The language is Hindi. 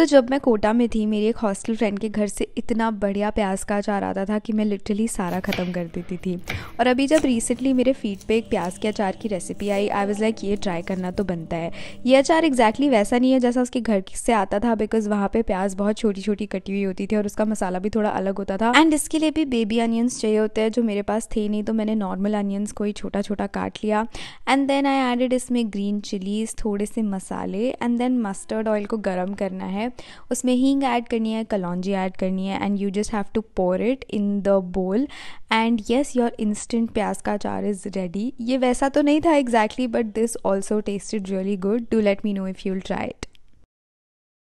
तो जब मैं कोटा में थी मेरी एक हॉस्टल फ्रेंड के घर से इतना बढ़िया प्याज का अचार आता था कि मैं लिटरली सारा ख़त्म कर देती थी और अभी जब रिसेंटली मेरे फीड पे एक प्याज के अचार की recipe I I was like ये ट्राई करना तो बनता है ये अचार एग्जैक्टली exactly वैसा नहीं है जैसा उसके घर से आता था बिकॉज वहाँ पर प्याज बहुत छोटी छोटी कटी हुई होती थी और उसका मसाला भी थोड़ा अलग होता था एंड इसके लिए भी बेबी अनियंस चाहिए होते हैं जो मेरे पास थे नहीं तो मैंने नॉर्मल अनियंस को ही छोटा छोटा काट लिया एंड देन आई एडेड इसमें ग्रीन चिलीज़ थोड़े से मसाले एंड देन मस्टर्ड ऑयल को गर्म करना है उसमें हींग ऐड करनी है कलौजी ऐड करनी है and you just have to pour it in the bowl and yes your instant प्याज का चार इज़ रेडी ये वैसा तो नहीं था exactly but this also tasted really good do let me know if you'll try it